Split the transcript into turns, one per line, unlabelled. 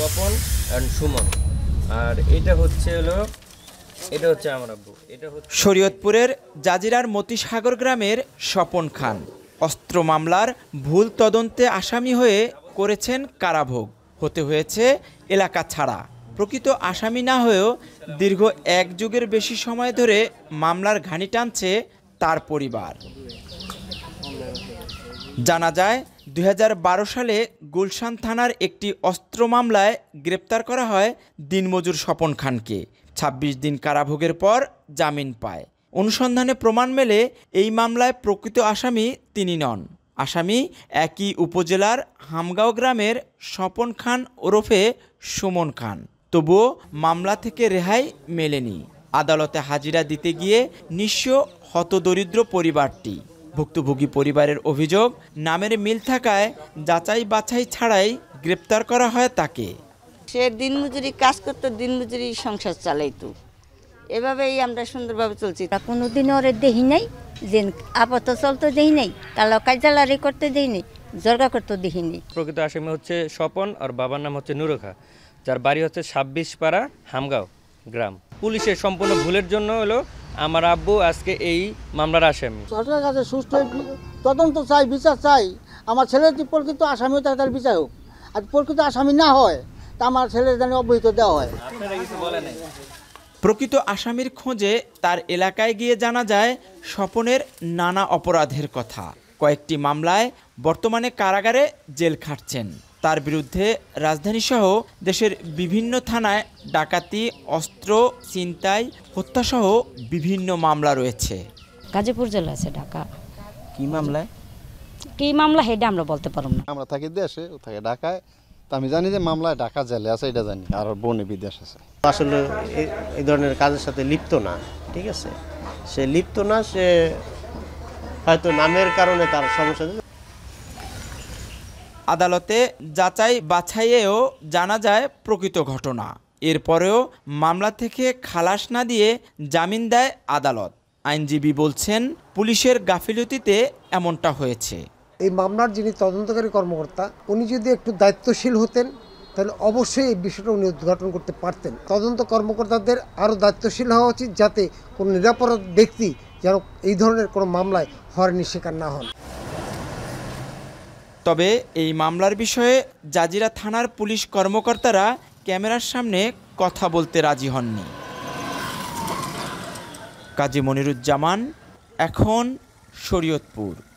Tapan and Suman আর এটা হচ্ছে হলো এটা হচ্ছে আমার আব্বু এটা হচ্ছে শরীয়তপুরের জাজিরার মতিসাগর গ্রামের স্বপন খান অস্ত্র মামলার ভুল তদন্তে আসামি হয়ে করেছেন কারাভোগ হতে হয়েছে এলাকা ছাড়া প্রকৃত আসামি না হয়েও দীর্ঘ এক যুগের বেশি সময় ধরে মামলার ঘানি টানছে তার পরিবার জানা যায় দুই সালে গুলশান থানার একটি অস্ত্র মামলায় গ্রেপ্তার করা হয় দিনমজুর স্বপন খানকে ২৬ দিন কারাভোগের পর জামিন পায় অনুসন্ধানে প্রমাণ মেলে এই মামলায় প্রকৃত আসামি তিনি নন আসামি একই উপজেলার হামগাঁও গ্রামের স্বপন খান ওরফে সুমন খান তবুও মামলা থেকে রেহাই মেলেনি আদালতে হাজিরা দিতে গিয়ে নিঃস্ব হতদরিদ্র পরিবারটি ভুক্তভোগী পরিবারের অভিযোগ নামের মিল থাকায় যাচাই বাছাই ছাড়াই গ্রেপ্তার করা হয় তাকে সে দিনমজুরি কাজ করতো দিনমজুরি সংসার চালাইতো এভাবেই আমরা সুন্দরভাবে চলছি কোনোদিন ওরে দেহি নাই যে আপাতত চলতে দেহি নাই কালো কাজালারি করতে দেহি নাই জর্গা করতে দেহি নাই প্রকৃত আসামি হচ্ছে স্বপন আর বাবার নাম হচ্ছে নুরখা যার বাড়ি হচ্ছে ছাব্বিশ পাড়া হামগাঁও গ্রাম পুলিশের সম্পূর্ণ ভুলের জন্য হলো আমার আব্বু আজকে এই মামলার আসামি সরকারের কাছে সুস্থ তদন্ত চাই বিচার চাই আমার ছেলে যদি প্রকৃত আসামিও তাকে তার বিচার হোক আর প্রকৃত আসামি না হয় তা আমার ছেলের যেন অবহিত দেওয়া হয় প্রকৃত আসামির খোঁজে তার এলাকায় গিয়ে জানা যায় স্বপনের নানা অপরাধের কথা কয়েকটি মামলায় বর্তমানে কারাগারে জেল খাটছেন তার বিরুদ্ধে রাজধানীসহ দেশের বিভিন্ন থানায় ডাকাতি অস্ত্র ছিনতাই হত্যাসহ বিভিন্ন মামলা রয়েছে গাজীপুর জেলা আছে ঢাকা কি মামলায় কি মামলা হেডে আমরা বলতে পারব না আমরা থাকি দেশে ও থাকে ঢাকায় তো আমি জানি যে মামলায় ঢাকা জেলে আছে এটা জানি আর বনে বিদেশ আছে আসলে এই ধরনের কাজের সাথে লিপ্ত না ঠিক আছে সে লিপ্ত না সে হয়তো নামের কারণে তার সমস্যা আদালতে যাচাই বাছাইয়েও জানা যায় প্রকৃত ঘটনা এরপরেও মামলা থেকে খালাস না দিয়ে জামিন দেয় আদালত আইনজীবী বলছেন পুলিশের গাফিলতিতে এমনটা হয়েছে এই মামলার যিনি তদন্তকারী কর্মকর্তা উনি যদি একটু দায়িত্বশীল হতেন তাহলে অবশ্যই এই বিষয়টা উনি উদ্ঘাটন করতে পারতেন তদন্ত কর্মকর্তাদের আরও দায়িত্বশীল হওয়া উচিত যাতে কোনো নিরাপরাধ ব্যক্তি যেন এই ধরনের কোনো মামলায় হয়রানির শিকার না হন তবে এই মামলার বিষয়ে জাজিরা থানার পুলিশ কর্মকর্তারা ক্যামেরার সামনে কথা বলতে রাজি হননি কাজী মনিরুজ্জামান এখন শরীয়তপুর